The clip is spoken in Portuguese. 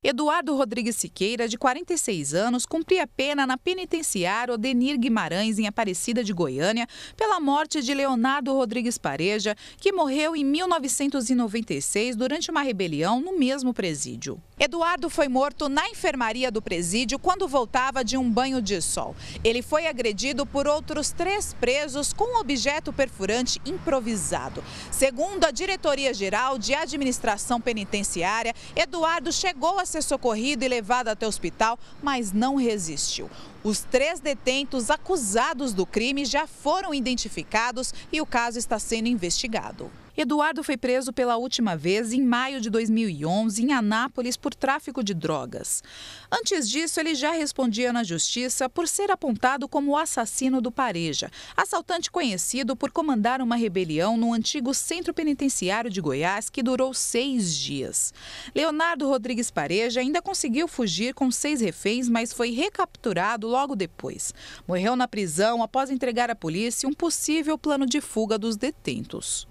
Eduardo Rodrigues Siqueira, de 46 anos, cumpria pena na penitenciária Odenir Guimarães, em Aparecida de Goiânia, pela morte de Leonardo Rodrigues Pareja, que morreu em 1996 durante uma rebelião no mesmo presídio. Eduardo foi morto na enfermaria do presídio quando voltava de um banho de sol. Ele foi agredido por outros três presos com um objeto perfurante improvisado. Segundo a Diretoria-Geral de Administração Penitenciária, Eduardo chegou a ser socorrido e levado até o hospital, mas não resistiu. Os três detentos acusados do crime já foram identificados e o caso está sendo investigado. Eduardo foi preso pela última vez em maio de 2011 em Anápolis por tráfico de drogas. Antes disso, ele já respondia na justiça por ser apontado como o assassino do Pareja, assaltante conhecido por comandar uma rebelião no antigo centro penitenciário de Goiás que durou seis dias. Leonardo Rodrigues Pareja ainda conseguiu fugir com seis reféns, mas foi recapturado logo depois. Morreu na prisão após entregar à polícia um possível plano de fuga dos detentos.